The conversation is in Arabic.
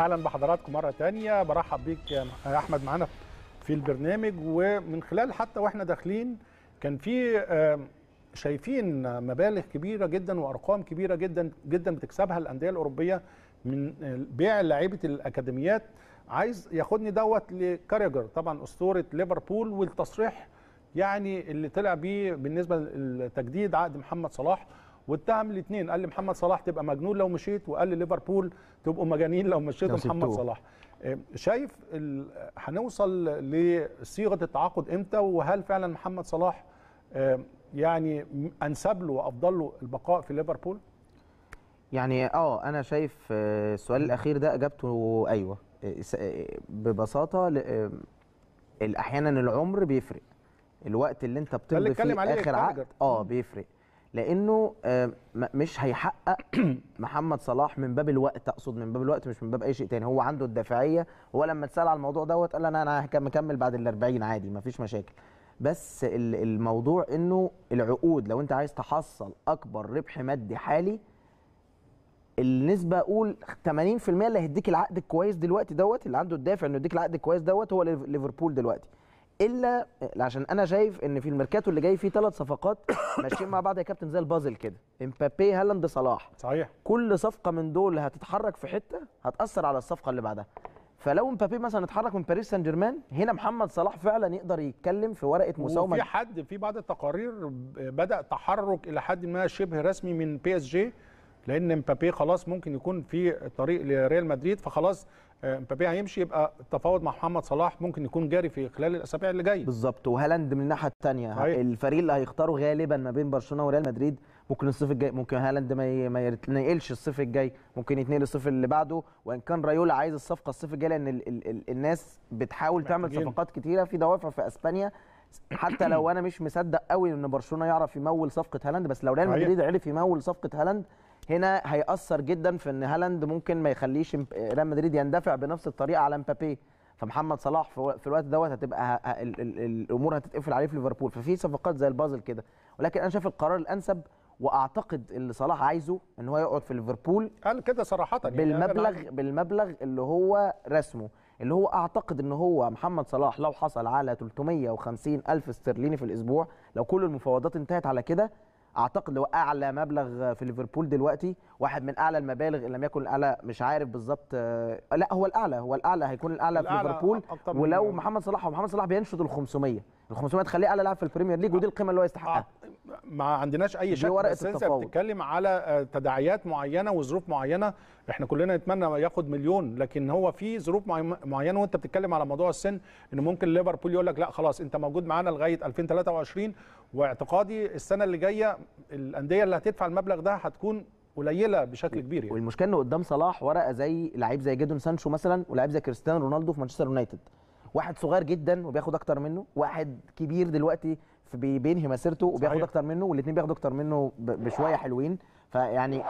اهلا بحضراتكم مره تانية برحب بيك يا احمد معانا في البرنامج ومن خلال حتى واحنا داخلين كان في شايفين مبالغ كبيره جدا وارقام كبيره جدا جدا بتكسبها الانديه الاوروبيه من آه، بيع لعيبه الاكاديميات عايز ياخدني دوت لكاريجر طبعا اسطوره ليفربول والتصريح يعني اللي طلع بيه بالنسبه لتجديد عقد محمد صلاح واتهم الاثنين قال لمحمد صلاح تبقى مجنون لو مشيت وقال لي ليفربول تبقوا مجانين لو مشيت محمد صلاح آه، شايف هنوصل لصيغه التعاقد امتى وهل فعلا محمد صلاح آه، يعني انسب له وافضل له البقاء في ليفربول يعني اه انا شايف آه، السؤال الاخير ده اجابته ايوه ببساطه احيانا العمر بيفرق الوقت اللي انت بتمضي فيه اخر عقد اه بيفرق لانه آه، مش هيحقق محمد صلاح من باب الوقت اقصد من باب الوقت مش من باب اي شيء تاني هو عنده الدافعيه هو لما اتسال على الموضوع دوت قال انا انا مكمل بعد ال 40 عادي مفيش مشاكل بس الموضوع انه العقود لو انت عايز تحصل اكبر ربح مادي حالي النسبه اقول 80% اللي هيديك العقد الكويس دلوقتي دوت اللي عنده الدافع انه يديك العقد الكويس دوت هو ليفربول دلوقتي الا عشان انا شايف ان في الميركاتو اللي جاي فيه ثلاث صفقات ماشيين مع بعض يا كابتن زي البازل كده امبابي هالاند صلاح صحيح كل صفقه من دول هتتحرك في حته هتاثر على الصفقه اللي بعدها فلو امبابي مثلا اتحرك من باريس سان جيرمان هنا محمد صلاح فعلا يقدر يتكلم في ورقه مساومه وفي حد في بعض التقارير بدا تحرك الى حد ما شبه رسمي من بي اس جي لان مبابي خلاص ممكن يكون في طريق لريال مدريد فخلاص آه، مبابي هيمشي يبقى التفاوض مع محمد صلاح ممكن يكون جاري في خلال الاسابيع اللي جايه بالظبط وهالاند من الناحيه الثانيه الفريق اللي هيختاره غالبا ما بين برشلونه وريال مدريد ممكن الصيف الجاي ممكن هالاند ما يتنقلش الصيف الجاي ممكن يتنقل الصيف اللي بعده وان كان رايولا عايز الصفقه الصيف الجاي لان ال ال ال الناس بتحاول تعمل صفقات كتيره في دوافع في اسبانيا حتى لو انا مش مصدق قوي ان برشلونه يعرف يمول صفقه هالاند بس لو ريال مدريد عرف يمول صفقه هالاند هنا هيأثر جدا في ان هالاند ممكن ما يخليش ريال مدريد يندفع بنفس الطريقه على مبابي فمحمد صلاح في الوقت دوت هتبقى ال ال الامور هتتقفل عليه في ليفربول ففي صفقات زي البازل كده ولكن انا شايف القرار الانسب واعتقد اللي صلاح عايزه ان هو يقعد في ليفربول قال كده صراحه يعني بالمبلغ بالمبلغ اللي هو رسمه اللي هو اعتقد ان هو محمد صلاح لو حصل على 350 الف استرليني في الاسبوع لو كل المفاوضات انتهت على كده اعتقد هو اعلى مبلغ في ليفربول دلوقتي واحد من اعلى المبالغ ان لم يكن الاعلى مش عارف بالظبط آه، لا هو الاعلى هو الاعلى هيكون الاعلى, الأعلى في ليفربول ولو محمد صلاح ومحمد صلاح بينشط ال 500 ال 500 تخليه اعلى لاعب في البريمير ليج ودي آه. القيمه اللي هو يستحقها آه. ما عندناش اي شك ورقه بس التفاوض بتتكلم على آه، تداعيات معينه وظروف معينه احنا كلنا نتمنى ياخد مليون لكن هو في ظروف معينه وانت بتتكلم على موضوع السن ان ممكن ليفربول يقول لك لا خلاص انت موجود معانا لغايه 2023 واعتقادي السنه اللي جايه الانديه اللي هتدفع المبلغ ده هتكون قليله بشكل كبير يعني والمشكله ان قدام صلاح ورقه زي لعيب زي جيدون سانشو مثلا ولاعيب زي كريستيانو رونالدو في مانشستر يونايتد واحد صغير جدا وبياخد اكتر منه واحد كبير دلوقتي بينهي مسيرته وبياخد اكتر منه والاثنين بياخدوا اكتر منه بشويه حلوين فيعني